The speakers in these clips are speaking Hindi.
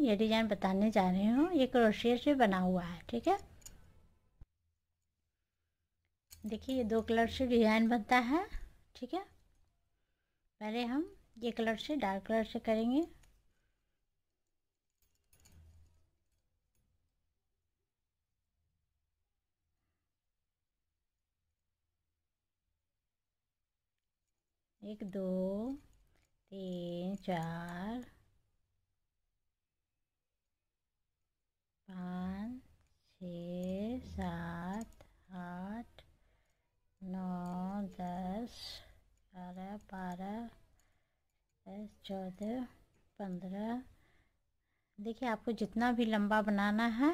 ये डिज़ाइन बताने जा रही हूँ ये क्रोशिया से बना हुआ है ठीक है देखिए ये दो कलर से डिज़ाइन बनता है ठीक है पहले हम ये कलर से डार्क कलर से करेंगे एक दो तीन चार पाँच छः सात आठ नौ दस बारह बारह चौदह पंद्रह देखिए आपको जितना भी लंबा बनाना है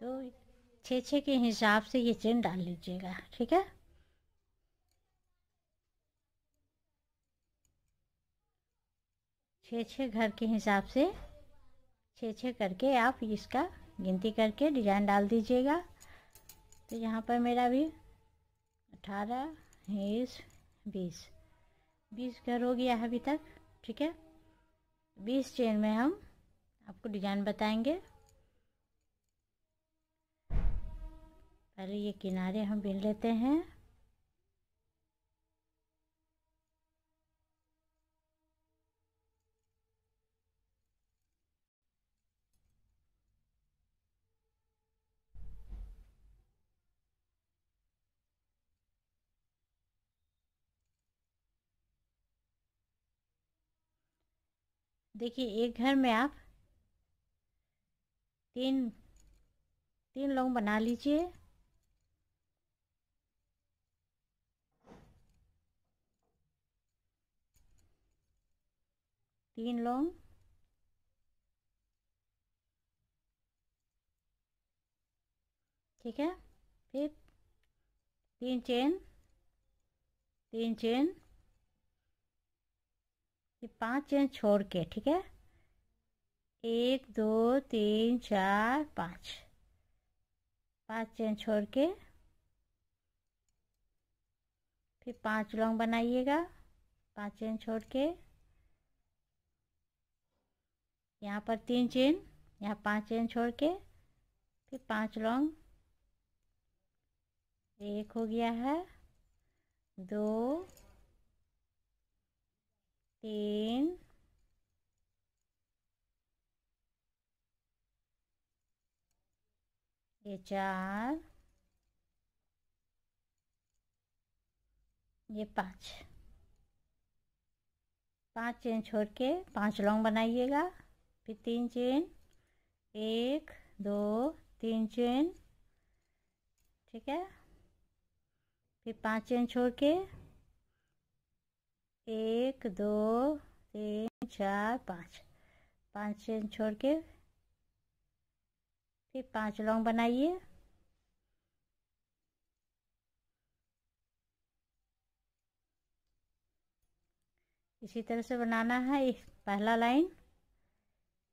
तो छः छः के हिसाब से ये चेन डाल लीजिएगा ठीक है छः छः घर के हिसाब से छः छः करके आप इसका गिनती करके डिजाइन डाल दीजिएगा तो यहाँ पर मेरा भी अठारह इस बीस बीस घर हो गया है अभी तक ठीक है बीस चेन में हम आपको डिजाइन बताएंगे पहले ये किनारे हम बिन लेते हैं देखिए एक घर में आप तीन तीन लोग बना लीजिए तीन लोग ठीक है फिर तीन चेन तीन चेन ये पाँच चेन छोड़ के ठीक है एक दो तीन चार पाँच पाँच चैन छोड़ के फिर पांच लॉन्ग बनाइएगा पांच चेन छोड़ के यहाँ पर तीन चेन यहाँ पांच चेन छोड़ के फिर पांच लॉन्ग एक हो गया है दो तीन ये चार ये पाँच पांच चेन छोड़ के पांच लॉन्ग बनाइएगा फिर तीन चेन एक दो तीन चेन ठीक है फिर पांच चेन छोड़ के एक दो तीन चार पाँच पाँच चेन छोड़ के फिर पांच लॉन्ग बनाइए इसी तरह से बनाना है इस पहला लाइन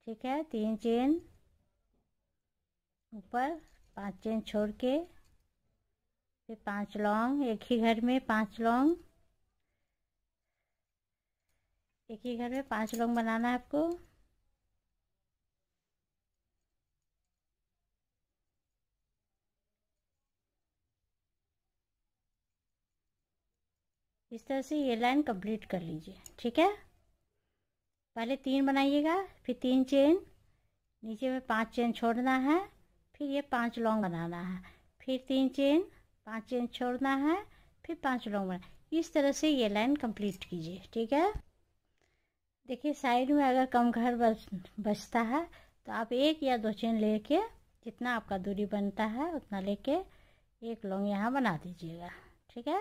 ठीक है तीन चेन ऊपर पांच चेन छोड़ के फिर पांच लॉन्ग एक ही घर में पांच लॉन्ग एक ही घर में पांच लोग बनाना है आपको इस तरह से ये लाइन कंप्लीट कर लीजिए ठीक है पहले तीन बनाइएगा फिर तीन चेन नीचे में पांच चेन छोड़ना है फिर ये पांच लॉन्ग बनाना है फिर तीन चेन पांच चेन छोड़ना है फिर पांच लॉन्ग बनाना इस तरह से ये लाइन कंप्लीट कीजिए ठीक है देखिए साइड में अगर कम घर बच बचता है तो आप एक या दो चेन लेके जितना आपका दूरी बनता है उतना लेके एक लौंग यहाँ बना दीजिएगा ठीक है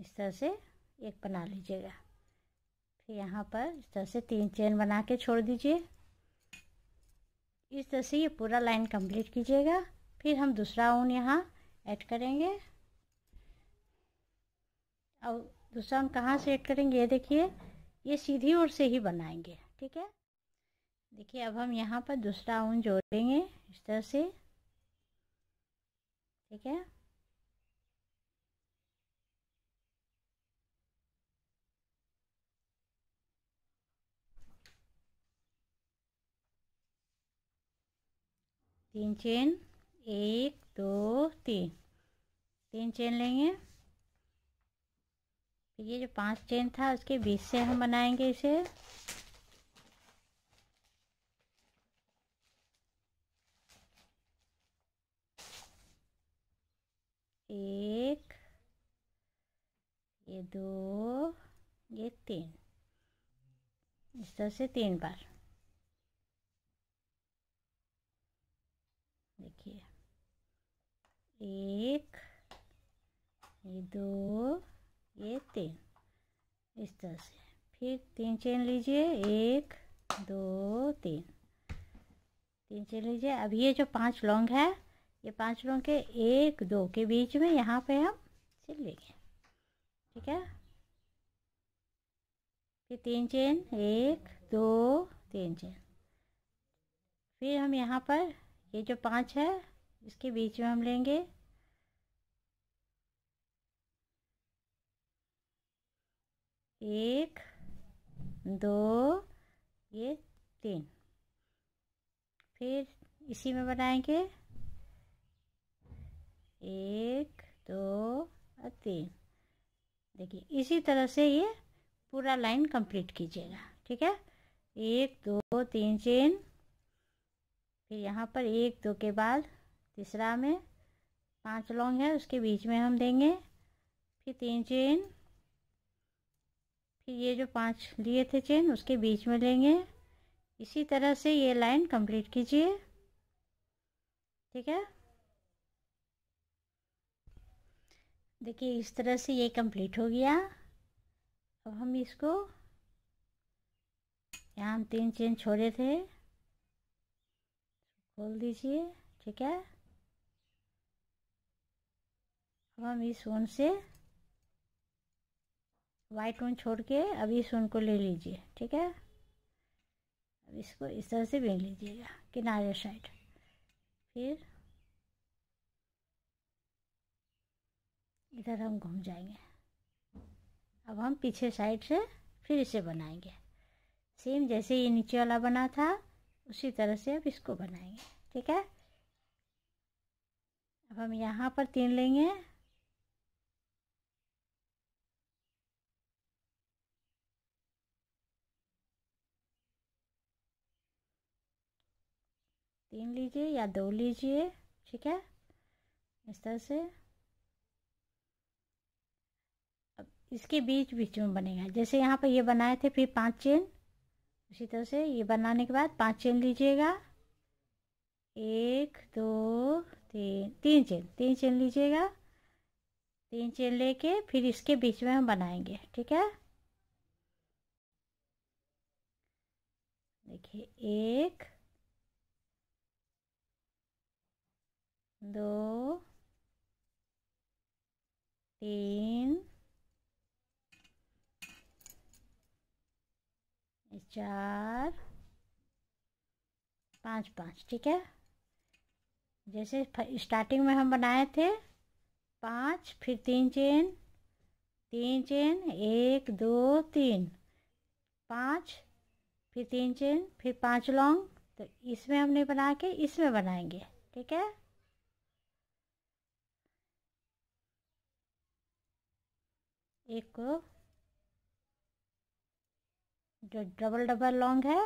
इस तरह से एक बना लीजिएगा फिर यहाँ पर इस तरह से तीन चेन बना के छोड़ दीजिए इस तरह से ये पूरा लाइन कंप्लीट कीजिएगा फिर हम दूसरा ऊन यहाँ ऐड करेंगे और दूसरा ऊन कहाँ से ऐड करेंगे ये देखिए ये सीधी ओर से ही बनाएंगे ठीक है देखिए अब हम यहाँ पर दूसरा ऊन जोड़ेंगे इस तरह से ठीक है तीन चेन एक दो तीन तीन चेन लेंगे फिर तो ये जो पांच चेन था उसके बीच से हम बनाएंगे इसे एक ये दो ये तीन इस तरह से तीन बार एक ये दो ये तीन इस तरह से फिर तीन चेन लीजिए एक दो तीन तीन चेन लीजिए अब ये जो पांच लॉन्ग है ये पांच लॉन्ग के एक दो के बीच में यहाँ पे हम सिल लेंगे ठीक है फिर तीन चेन एक दो तीन चेन फिर हम यहाँ पर ये जो पांच है इसके बीच में हम लेंगे एक दो ये तीन फिर इसी में बनाएंगे एक दो और तीन देखिए इसी तरह से ये पूरा लाइन कंप्लीट कीजिएगा ठीक है एक दो तीन चेन फिर यहाँ पर एक दो के बाद तीसरा में पांच लॉन्ग है उसके बीच में हम देंगे फिर तीन चेन फिर ये जो पांच लिए थे चेन उसके बीच में लेंगे इसी तरह से ये लाइन कंप्लीट कीजिए ठीक है देखिए इस तरह से ये कंप्लीट हो गया अब हम इसको यहाँ हम तीन चेन छोड़े थे खोल दीजिए ठीक है अब हम इस ऊन से वाइट ऊन छोड़ के अब इस ऊन को ले लीजिए ठीक है अब इसको इस तरह से बीन लीजिएगा किनारे साइड फिर इधर हम घूम जाएंगे अब हम पीछे साइड से फिर इसे बनाएंगे सेम जैसे ये नीचे वाला बना था उसी तरह से अब इसको बनाएंगे ठीक है अब हम यहाँ पर तीन लेंगे तीन लीजिए या दो लीजिए ठीक है इस तरह से अब इसके बीच बीच में बनेगा जैसे यहाँ पर ये बनाए थे फिर पांच चेन उसी तरह से ये बनाने के बाद पांच चेन लीजिएगा एक दो तीन तीन चेन तीन चेन लीजिएगा तीन चेन लेके फिर इसके बीच में हम बनाएंगे ठीक है देखिए एक दो तीन चार पाँच पाँच ठीक है जैसे स्टार्टिंग में हम बनाए थे पाँच फिर तीन चेन तीन चेन एक दो तीन पाँच फिर तीन चेन फिर पाँच लॉन्ग तो इसमें हमने बना के इसमें बनाएंगे ठीक है एक जो डबल डबल लॉन्ग है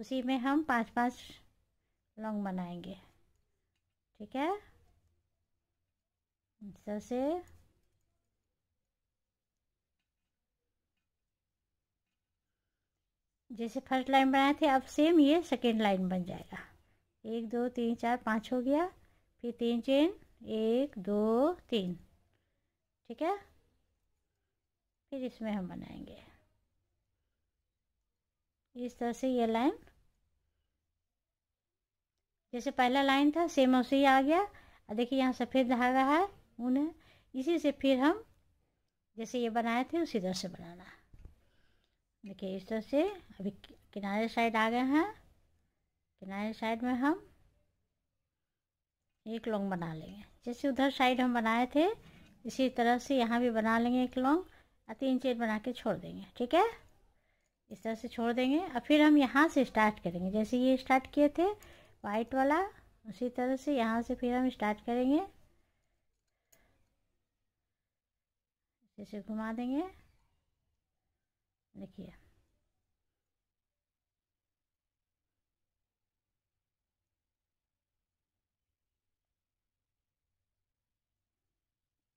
उसी में हम पांच पांच लॉन्ग बनाएंगे ठीक है सबसे जैसे फर्स्ट लाइन बनाए थे अब सेम ये सेकेंड लाइन बन जाएगा एक दो तीन चार पाँच हो गया फिर तीन चेन एक दो तीन ठीक है फिर इसमें हम बनाएंगे इस तरह से ये लाइन जैसे पहला लाइन था सेम उसे ही आ गया और देखिए यहाँ सफ़ेद धागा है ऊन है इसी से फिर हम जैसे ये बनाए थे उसी तरह से बनाना देखिए इस तरह से अभी किनारे साइड आ गए हैं किनारे साइड में हम एक लॉन्ग बना लेंगे जैसे उधर साइड हम बनाए थे इसी तरह से यहाँ भी बना लेंगे एक लॉन्ग तीन चेन बना के छोड़ देंगे ठीक है इस तरह से छोड़ देंगे और फिर हम यहाँ से स्टार्ट करेंगे जैसे ये स्टार्ट किए थे वाइट वाला उसी तरह से यहाँ से फिर हम स्टार्ट करेंगे जैसे घुमा देंगे देखिए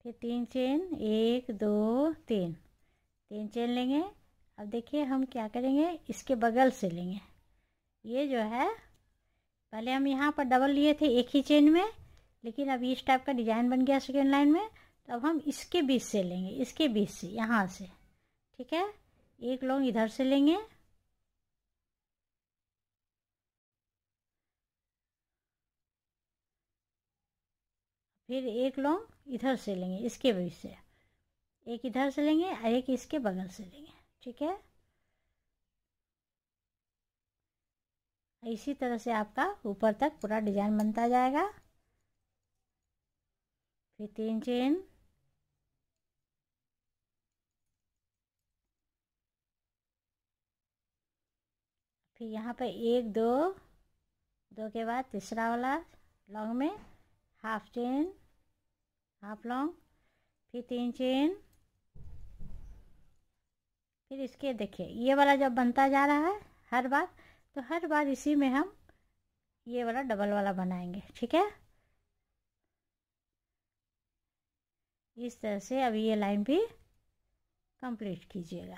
ये तीन चेन एक दो तीन तीन चेन लेंगे अब देखिए हम क्या करेंगे इसके बगल से लेंगे ये जो है पहले हम यहाँ पर डबल लिए थे एक ही चेन में लेकिन अब इस टाइप का डिज़ाइन बन गया सेकेंड लाइन में तो अब हम इसके बीच से लेंगे इसके बीच से यहाँ से ठीक है एक लॉन्ग इधर से लेंगे फिर एक लॉन्ग इधर से लेंगे इसके बीच से एक इधर से लेंगे और एक इसके बगल से लेंगे ठीक है इसी तरह से आपका ऊपर तक पूरा डिजाइन बनता जाएगा फिर तीन चेन फिर यहाँ पे एक दो दो के बाद तीसरा वाला लॉन्ग में हाफ चेन हाफ लॉन्ग फिर तीन चेन फिर इसके देखिए ये वाला जब बनता जा रहा है हर बार तो हर बार इसी में हम ये वाला डबल वाला बनाएंगे ठीक है इस तरह से अब ये लाइन भी कंप्लीट कीजिएगा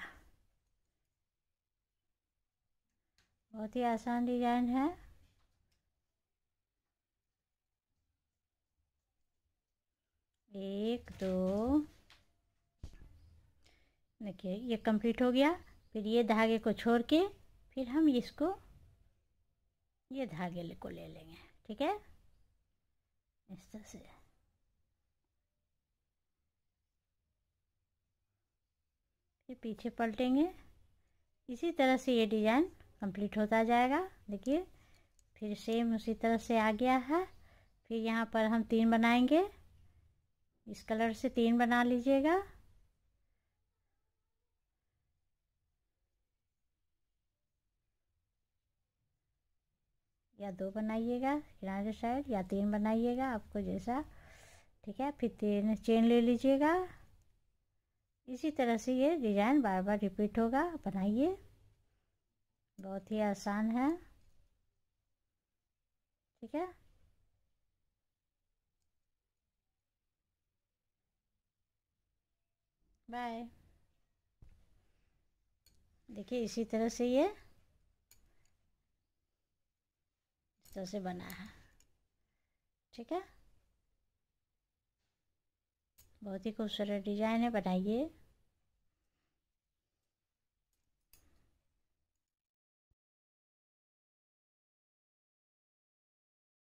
बहुत ही आसान डिजाइन है एक दो देखिए ये कंप्लीट हो गया फिर ये धागे को छोड़ के फिर हम इसको ये धागे को ले लेंगे ठीक है इस तरह से फिर पीछे पलटेंगे इसी तरह से ये डिज़ाइन कंप्लीट होता जाएगा देखिए फिर सेम उसी तरह से आ गया है फिर यहाँ पर हम तीन बनाएंगे इस कलर से तीन बना लीजिएगा या दो बनाइएगा किनारे साइड या तीन बनाइएगा आपको जैसा ठीक है फिर तीन चेन ले लीजिएगा इसी तरह से ये डिज़ाइन बार बार रिपीट होगा बनाइए बहुत ही आसान है ठीक है बाय देखिए इसी तरह से ये इस तरह से बना है ठीक है बहुत ही खूबसूरत डिजाइन है बनाइए